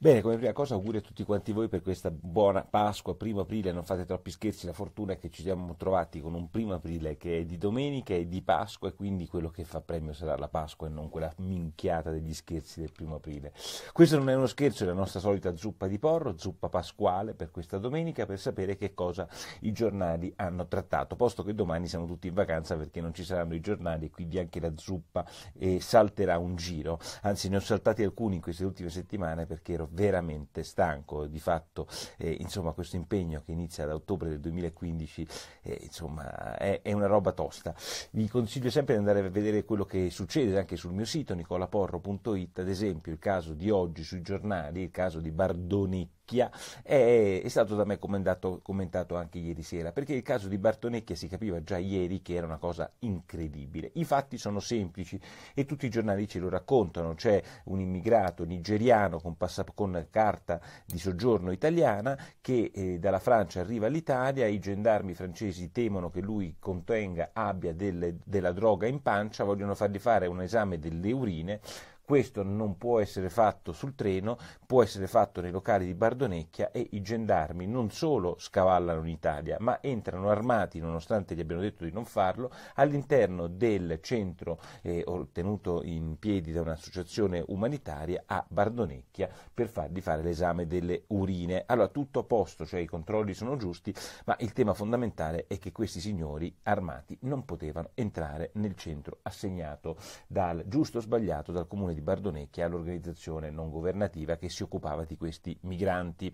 Bene, come prima cosa auguri a tutti quanti voi per questa buona Pasqua, primo aprile, non fate troppi scherzi, la fortuna è che ci siamo trovati con un primo aprile che è di domenica e di Pasqua e quindi quello che fa premio sarà la Pasqua e non quella minchiata degli scherzi del primo aprile. Questo non è uno scherzo, è la nostra solita zuppa di porro, zuppa pasquale per questa domenica per sapere che cosa i giornali hanno trattato, posto che domani siamo tutti in vacanza perché non ci saranno i giornali e quindi anche la zuppa eh, salterà un giro, anzi ne ho saltati alcuni in queste ultime settimane perché ero veramente stanco, di fatto eh, insomma, questo impegno che inizia ad ottobre del 2015 eh, insomma, è, è, una roba tosta. Vi consiglio sempre di andare a vedere quello che succede anche sul mio sito nicolaporro.it, ad esempio il caso di oggi sui giornali, il caso di Bardonit Bartonecchia è, è stato da me commentato, commentato anche ieri sera, perché il caso di Bartonecchia si capiva già ieri che era una cosa incredibile. I fatti sono semplici e tutti i giornali ce lo raccontano. C'è un immigrato nigeriano con, passa- con carta di soggiorno italiana che eh, dalla Francia arriva all'Italia, i gendarmi francesi temono che lui contenga, abbia delle, della droga in pancia, vogliono fargli fare un esame delle urine questo non può essere fatto sul treno, può essere fatto nei locali di Bardonecchia e i gendarmi non solo scavallano in Italia, ma entrano armati, nonostante gli abbiano detto di non farlo, all'interno del centro eh, tenuto in piedi da un'associazione umanitaria a Bardonecchia per fargli fare l'esame delle urine. Allora tutto a posto, cioè i controlli sono giusti, ma il tema fondamentale è che questi signori armati non potevano entrare nel centro assegnato dal giusto o sbagliato dal comune di di Bardonecchia all'organizzazione non governativa che si occupava di questi migranti.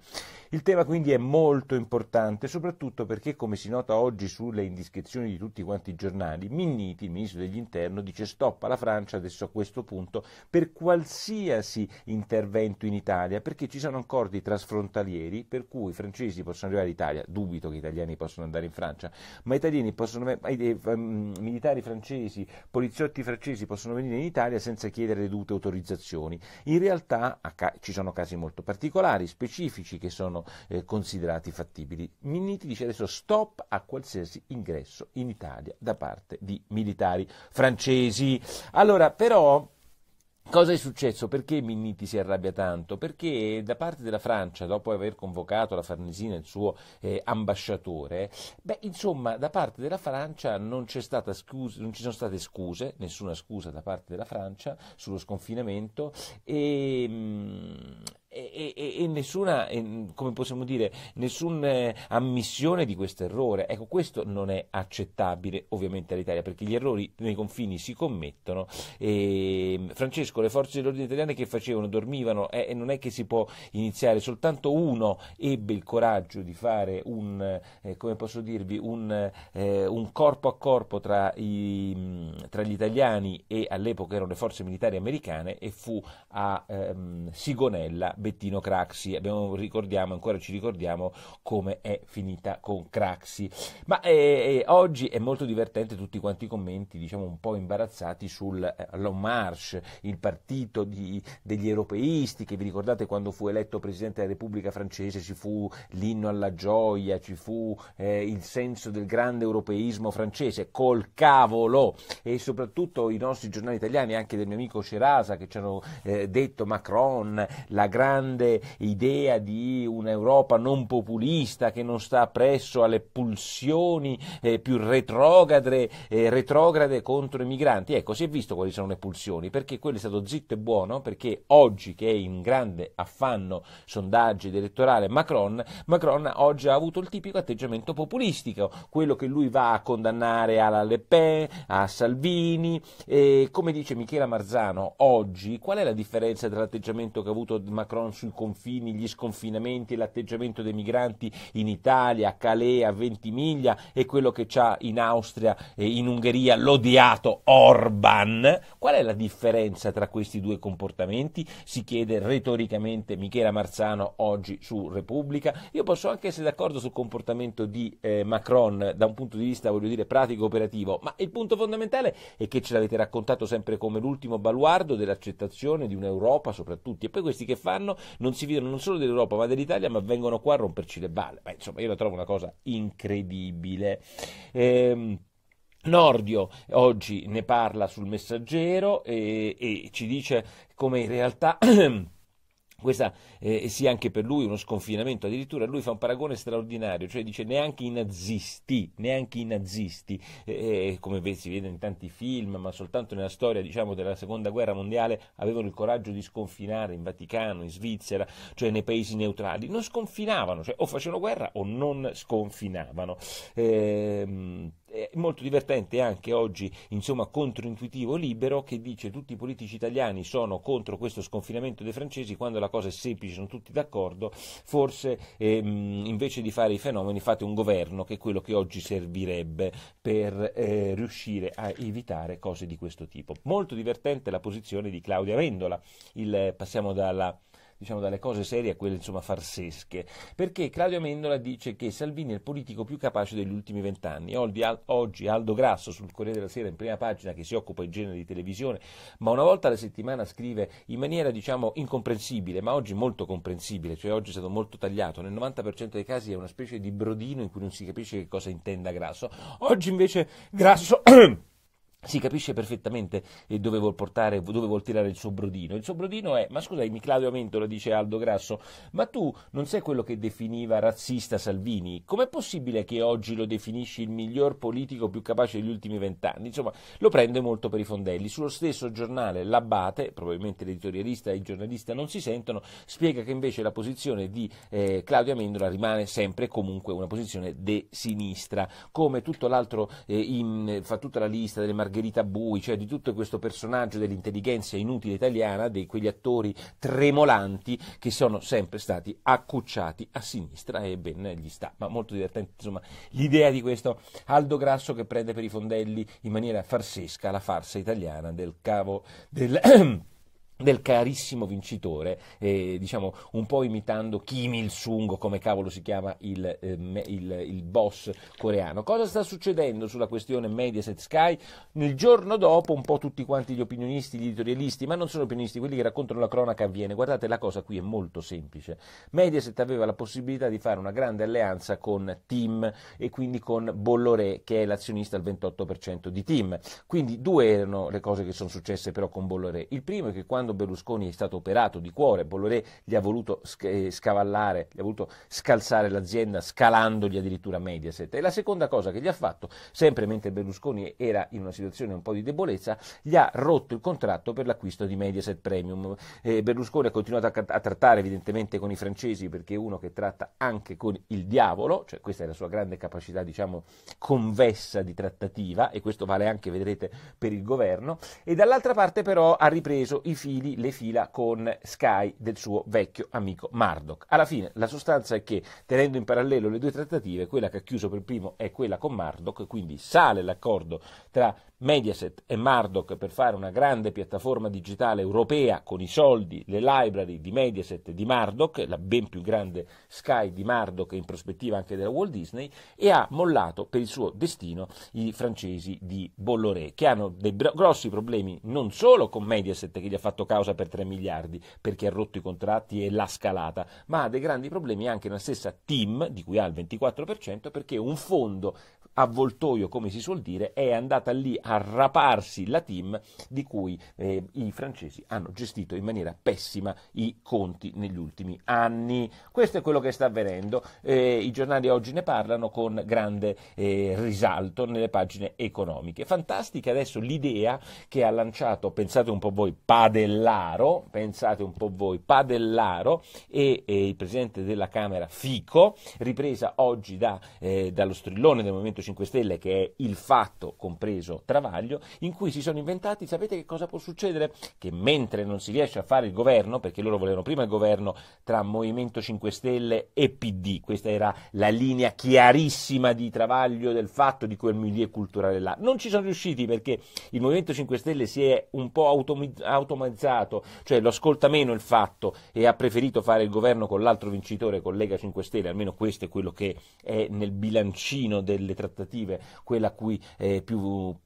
Il tema quindi è molto importante, soprattutto perché, come si nota oggi sulle indiscrezioni di tutti quanti i giornali, Minniti, il ministro degli interni, dice stop alla Francia adesso a questo punto per qualsiasi intervento in Italia, perché ci sono accordi trasfrontalieri per cui i francesi possono arrivare in Italia, dubito che gli italiani possano andare in Francia, ma italiani possono, eh, mm, militari francesi, poliziotti francesi possono venire in Italia senza chiedere le dovute autorizzazioni. In realtà ca- ci sono casi molto particolari, specifici, che sono eh, considerati fattibili. Minniti dice adesso stop a qualsiasi ingresso in Italia da parte di militari francesi. Allora, però, Cosa è successo? Perché Minniti si arrabbia tanto? Perché da parte della Francia, dopo aver convocato la Farnesina il suo eh, ambasciatore, beh, insomma, da parte della Francia non, scuse, non, ci sono state scuse, nessuna scusa da parte della Francia sullo sconfinamento e, mh, mm, e, e, e, nessuna, come possiamo dire, nessuna eh, ammissione di questo errore. Ecco, questo non è accettabile ovviamente all'Italia, perché gli errori nei confini si commettono. E, ehm, Francesco, le forze dell'ordine italiane che facevano? Dormivano? Eh, e non è che si può iniziare, soltanto uno ebbe il coraggio di fare un, eh, come posso dirvi, un, eh, un corpo a corpo tra, i, tra, gli italiani e all'epoca erano le forze militari americane e fu a ehm, Sigonella Bettino Craxi. Abbiamo, ricordiamo, ancora ci ricordiamo come è finita con Craxi. Ma eh, eh oggi è molto divertente tutti quanti i commenti, diciamo un po' imbarazzati sul eh, L'Hommage, il partito di, degli europeisti, che vi ricordate quando fu eletto Presidente della Repubblica francese ci fu l'inno alla gioia, ci fu eh, il senso del grande europeismo francese, col cavolo! E soprattutto i nostri giornali italiani, anche del mio amico Cerasa, che ci hanno eh, detto Macron, la grande grande idea di un'Europa non populista che non sta presso alle pulsioni eh, più retrograde, eh, retrograde, contro i migranti. Ecco, si è visto quali sono le pulsioni, perché quello è stato zitto e buono, perché oggi che è in grande affanno sondaggi ed elettorale Macron, Macron oggi ha avuto il tipico atteggiamento populistico, quello che lui va a condannare alla Le Pen, a Salvini, e come dice Michela Marzano, oggi qual è la differenza tra l'atteggiamento che ha avuto Macron Cameron sui confini, gli sconfinamenti, l'atteggiamento dei migranti in Italia, a Calais, a Ventimiglia e quello che c'ha in Austria e in Ungheria l'odiato Orban. Qual è la differenza tra questi due comportamenti? Si chiede retoricamente Michela Marzano oggi su Repubblica. Io posso anche essere d'accordo sul comportamento di eh, Macron da un punto di vista, voglio dire, pratico operativo, ma il punto fondamentale è che ce l'avete raccontato sempre come l'ultimo baluardo dell'accettazione di un'Europa soprattutto. E poi questi che fanno? non si fidano non solo dell'Europa ma dell'Italia, ma vengono qua a romperci le balle. Beh, insomma, io la trovo una cosa incredibile. Ehm, Nordio oggi ne parla sul messaggero e, eh, e ci dice come in realtà questa eh, sia anche per lui uno sconfinamento, addirittura lui fa un paragone straordinario, cioè dice neanche i nazisti, neanche i nazisti, eh, come si vede in tanti film, ma soltanto nella storia diciamo, della seconda guerra mondiale avevano il coraggio di sconfinare in Vaticano, in Svizzera, cioè nei paesi neutrali, non sconfinavano, cioè o facevano guerra o non sconfinavano. Eh, è molto divertente anche oggi, insomma, controintuitivo libero che dice tutti i politici italiani sono contro questo sconfinamento dei francesi quando la cosa è semplice, sono tutti d'accordo, forse ehm, invece di fare i fenomeni fate un governo che è quello che oggi servirebbe per eh, riuscire a evitare cose di questo tipo. Molto divertente la posizione di Claudia Vendola. Il, eh, passiamo dalla diciamo, dalle cose serie a quelle insomma, farsesche, perché Claudio Amendola dice che Salvini è il politico più capace degli ultimi vent'anni. Oggi Aldo Grasso sul Corriere della Sera in prima pagina che si occupa in genere di televisione, ma una volta alla settimana scrive in maniera diciamo, incomprensibile, ma oggi molto comprensibile, cioè oggi è stato molto tagliato, nel 90% dei casi è una specie di brodino in cui non si capisce che cosa intenda Grasso. Oggi invece Grasso si capisce perfettamente eh, dove vuol portare, dove vuol tirare il suo brodino. Il suo brodino è, ma scusami, Claudio Amendola dice Aldo Grasso, ma tu non sei quello che definiva razzista Salvini? Com'è possibile che oggi lo definisci il miglior politico più capace degli ultimi vent'anni? Insomma, lo prende molto per i fondelli. Sullo stesso giornale L'Abate, probabilmente l'editorialista e il giornalista non si sentono, spiega che invece la posizione di eh, Claudio Amendola rimane sempre e comunque una posizione de sinistra, come tutto l'altro, eh, in, fa tutta la lista delle margherite Margherita Bui, cioè di tutto questo personaggio dell'intelligenza inutile italiana, di quegli attori tremolanti che sono sempre stati accucciati a sinistra e ben gli sta. Ma molto divertente, insomma, l'idea di questo Aldo Grasso che prende per i fondelli in maniera farsesca la farsa italiana del cavo del del carissimo vincitore, eh, diciamo un po' imitando Kim Il-sung, come cavolo si chiama il, eh, il, il, boss coreano. Cosa sta succedendo sulla questione Mediaset Sky? Nel giorno dopo un po' tutti quanti gli opinionisti, gli editorialisti, ma non solo opinionisti, quelli che raccontano la cronaca avviene. Guardate, la cosa qui è molto semplice. Mediaset aveva la possibilità di fare una grande alleanza con Tim e quindi con Bolloré, che è l'azionista al 28% di Tim. Quindi due erano le cose che sono successe però con Bolloré. Il primo è che quando Silvio Berlusconi è stato operato di cuore, Bolloré gli ha voluto eh, scavallare, gli ha voluto scalzare l'azienda scalandogli addirittura Mediaset. E la seconda cosa che gli ha fatto, sempre mentre Berlusconi era in una situazione un po' di debolezza, gli ha rotto il contratto per l'acquisto di Mediaset Premium. Eh, Berlusconi ha continuato a, a, trattare evidentemente con i francesi perché è uno che tratta anche con il diavolo, cioè questa è la sua grande capacità diciamo convessa di trattativa e questo vale anche vedrete per il governo e dall'altra parte però ha ripreso i fili fili le fila con Sky del suo vecchio amico Murdoch. Alla fine la sostanza è che tenendo in parallelo le due trattative, quella che ha chiuso per primo è quella con Murdoch, quindi sale l'accordo tra Mediaset e Murdoch per fare una grande piattaforma digitale europea con i soldi, le library di Mediaset e di Murdoch, la ben più grande Sky di Murdoch e in prospettiva anche della Walt Disney, e ha mollato per il suo destino i francesi di Bolloré, che hanno dei grossi problemi non solo con Mediaset che gli ha fatto sotto causa per 3 miliardi perché ha rotto i contratti e l'ha scalata, ma ha dei grandi problemi anche nella stessa team, di cui ha il 24%, perché un fondo avvoltoio, come si suol dire, è andata lì a raparsi la team di cui eh, i francesi hanno gestito in maniera pessima i conti negli ultimi anni. Questo è quello che sta avvenendo. Eh, I giornali oggi ne parlano con grande eh, risalto nelle pagine economiche. Fantastica adesso l'idea che ha lanciato, pensate un po' voi, Padellaro, pensate un po' voi, Padellaro e, e eh, il presidente della Camera Fico, ripresa oggi da, eh, dallo strillone del Movimento 5 Stelle, che è il fatto, compreso Travaglio, in cui si sono inventati, sapete che cosa può succedere? Che mentre non si riesce a fare il governo, perché loro volevano prima il governo tra Movimento 5 Stelle e PD, questa era la linea chiarissima di Travaglio del fatto di quel milieu culturale là, non ci sono riusciti perché il Movimento 5 Stelle si è un po' automatizzato, cioè lo ascolta meno il fatto e ha preferito fare il governo con l'altro vincitore, collega 5 Stelle, almeno questo è quello che è nel bilancino delle trattative aspettative, quella a cui eh, più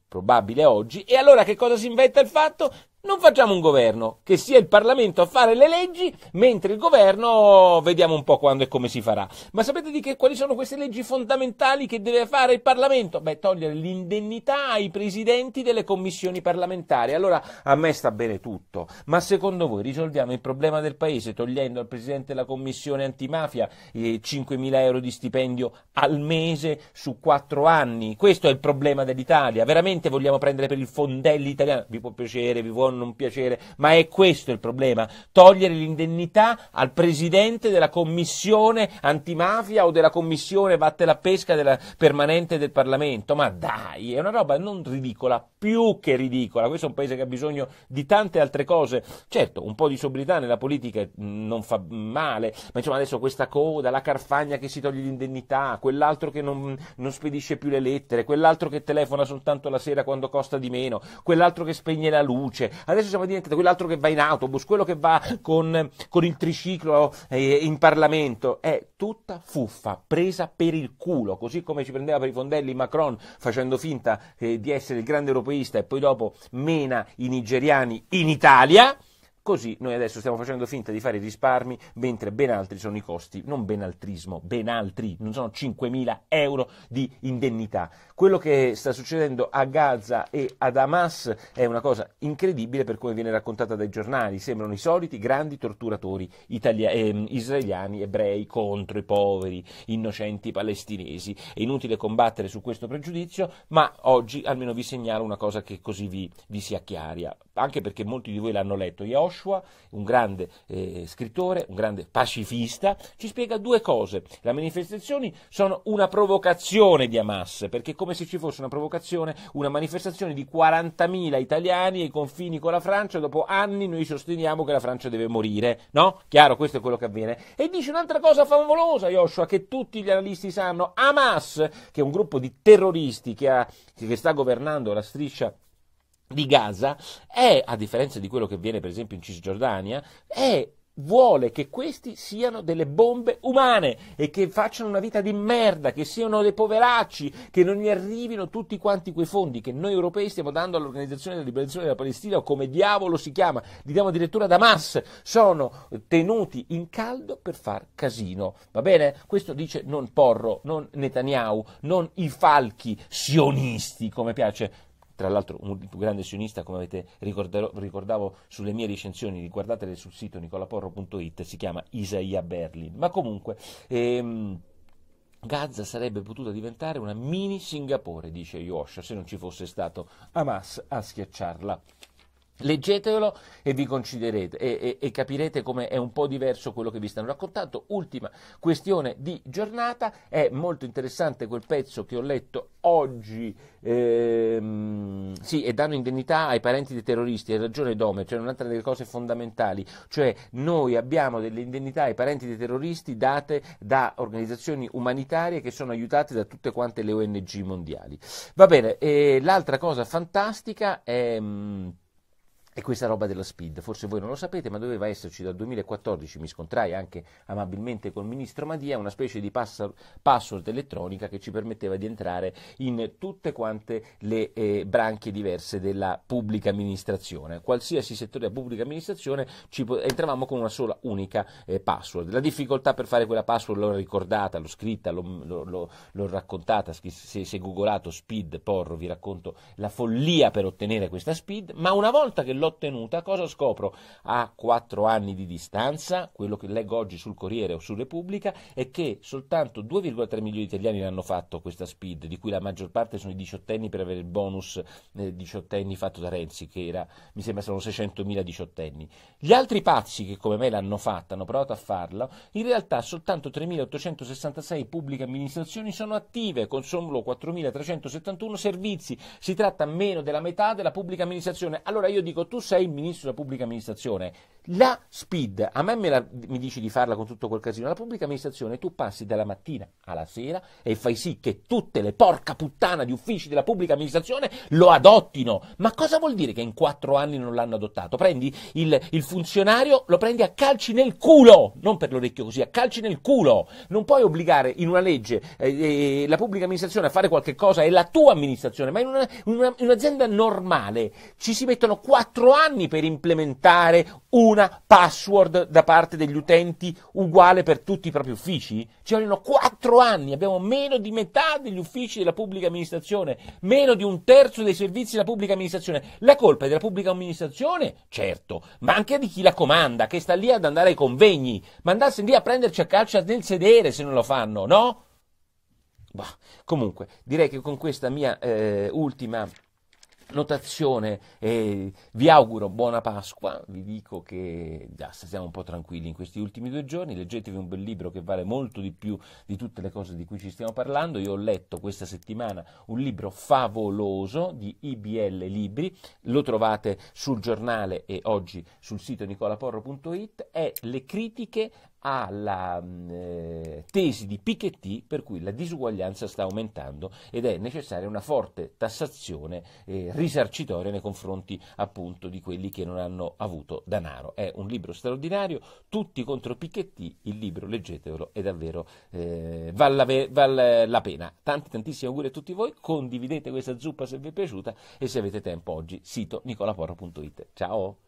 probabile oggi, e allora che cosa si inventa il fatto? Non facciamo un governo, che sia il Parlamento a fare le leggi, mentre il governo vediamo un po' quando e come si farà. Ma sapete di che, quali sono queste leggi fondamentali che deve fare il Parlamento? Beh, togliere l'indennità ai presidenti delle commissioni parlamentari. Allora, a me sta bene tutto, ma secondo voi risolviamo il problema del Paese togliendo al Presidente della Commissione antimafia 5.000 eh, euro di stipendio al mese su 4 anni? Questo è il problema dell'Italia, veramente veramente vogliamo prendere per il fondello italiano, vi può piacere, vi può non piacere, ma è questo il problema, togliere l'indennità al presidente della commissione antimafia o della commissione vatte la pesca della, permanente del Parlamento, ma dai, è una roba non ridicola, più che ridicola, questo è un paese che ha bisogno di tante altre cose, certo un po' di sobrietà nella politica non fa male, ma insomma adesso questa coda, la Carfagna che si toglie l'indennità, quell'altro che non, non spedisce più le lettere, quell'altro che telefona soltanto la sera, sera quando costa di meno, quell'altro che spegne la luce, adesso siamo diventati quell'altro che va in autobus, quello che va con, con il triciclo eh, in Parlamento, è tutta fuffa, presa per il culo, così come ci prendeva per i fondelli Macron facendo finta eh, di essere il grande europeista e poi dopo mena i nigeriani in Italia. Così noi adesso stiamo facendo finta di fare i risparmi, mentre ben altri sono i costi, non ben altrismo, ben altri, non sono 5.000 euro di indennità. Quello che sta succedendo a Gaza e ad Hamas è una cosa incredibile per come viene raccontata dai giornali, sembrano i soliti grandi torturatori italia- eh, israeliani, ebrei contro i poveri, innocenti palestinesi. È inutile combattere su questo pregiudizio, ma oggi almeno vi segnalo una cosa che così vi, vi si acchiaria anche perché molti di voi l'hanno letto, Joshua, un grande eh, scrittore, un grande pacifista, ci spiega due cose. Le manifestazioni sono una provocazione di Hamas, perché è come se ci fosse una provocazione, una manifestazione di 40.000 italiani ai confini con la Francia, dopo anni noi sosteniamo che la Francia deve morire, no? Chiaro, questo è quello che avviene. E dice un'altra cosa favolosa, Joshua, che tutti gli analisti sanno, Hamas, che è un gruppo di terroristi che, ha, che sta governando la striscia di Gaza è, a differenza di quello che avviene per esempio in Cisgiordania, è vuole che questi siano delle bombe umane e che facciano una vita di merda, che siano dei poveracci, che non gli arrivino tutti quanti quei fondi che noi europei stiamo dando all'Organizzazione della Liberazione della Palestina o come diavolo si chiama, li diamo addirittura Damas, sono tenuti in caldo per far casino, va bene? Questo dice non Porro, non Netanyahu, non i falchi sionisti, come piace tra l'altro un grande sionista, come avete ricordavo sulle mie recensioni, guardatele sul sito nicolaporro.it, si chiama Isaia Berlin. Ma comunque... Ehm, Gaza sarebbe potuta diventare una mini Singapore, dice Yosha, se non ci fosse stato Hamas a schiacciarla. Leggetelo e vi conciderete e, e, e, capirete come è un po' diverso quello che vi stanno raccontando. Ultima questione di giornata, è molto interessante quel pezzo che ho letto oggi, ehm, sì, e danno indennità ai parenti dei terroristi, hai ragione Dome, cioè un'altra delle cose fondamentali, cioè noi abbiamo delle indennità ai parenti dei terroristi date da organizzazioni umanitarie che sono aiutate da tutte quante le ONG mondiali. Va bene, l'altra cosa fantastica è... Mm, è questa roba della SPID. Forse voi non lo sapete, ma doveva esserci dal 2014, mi scontrai anche amabilmente col ministro Madia, una specie di pass- password elettronica che ci permetteva di entrare in tutte quante le eh, branche diverse della pubblica amministrazione. Qualsiasi settore della pubblica amministrazione po- entravamo con una sola unica eh, password. La difficoltà per fare quella password l'ho ricordata, l'ho scritta, l'ho, l'ho, l'ho raccontata, se, se googolato SPID, porro, vi racconto la follia per ottenere questa SPID, ma una volta che l'ho ottenuta, cosa scopro? A quattro anni di distanza, quello che leggo oggi sul Corriere o su Repubblica, è che soltanto 2,3 milioni di italiani l'hanno fatto questa speed, di cui la maggior parte sono i diciottenni per avere il bonus eh, diciottenni fatto da Renzi, che era, mi sembra sono 600.000 diciottenni. Gli altri pazzi che come me l'hanno fatta, hanno provato a farla, in realtà soltanto 3.866 pubbliche amministrazioni sono attive, con solo 4.371 servizi. Si tratta meno della metà della pubblica amministrazione. Allora io dico, tu tu sei il ministro della pubblica amministrazione, la SPID, a me, me la, mi dici di farla con tutto quel casino, la pubblica amministrazione tu passi dalla mattina alla sera e fai sì che tutte le porca puttana di uffici della pubblica amministrazione lo adottino. Ma cosa vuol dire che in quattro anni non l'hanno adottato? Prendi il, il funzionario, lo prendi a calci nel culo, non per l'orecchio così, a calci nel culo. Non puoi obbligare in una legge eh, eh, la pubblica amministrazione a fare qualche cosa, è la tua amministrazione, ma in, una, in, una, in un'azienda normale ci si mettono quattro 4 anni per implementare una password da parte degli utenti uguale per tutti i propri uffici? Ci vogliono 4 anni, abbiamo meno di metà degli uffici della pubblica amministrazione, meno di un terzo dei servizi della pubblica amministrazione. La colpa è della pubblica amministrazione? Certo, ma anche di chi la comanda, che sta lì ad andare ai convegni, ma andarsi lì a prenderci a calcia nel sedere se non lo fanno, no? Bah, comunque, direi che con questa mia eh, ultima notazione, eh, vi auguro buona Pasqua, vi dico che ah, siamo un po' tranquilli in questi ultimi due giorni, leggetevi un bel libro che vale molto di più di tutte le cose di cui ci stiamo parlando, io ho letto questa settimana un libro favoloso di IBL Libri, lo trovate sul giornale e oggi sul sito nicolaporro.it, è le critiche alla mm, eh, tesi di Piketty per cui la disuguaglianza sta aumentando ed è necessaria una forte tassazione eh, risarcitoria nei confronti appunto di quelli che non hanno avuto danaro. È un libro straordinario, tutti contro Piketty, il libro leggetevelo, è davvero eh, vale la, val la pena. Tanti tantissimi auguri a tutti voi, condividete questa zuppa se vi è piaciuta e se avete tempo oggi sito nicolaporro.it. Ciao!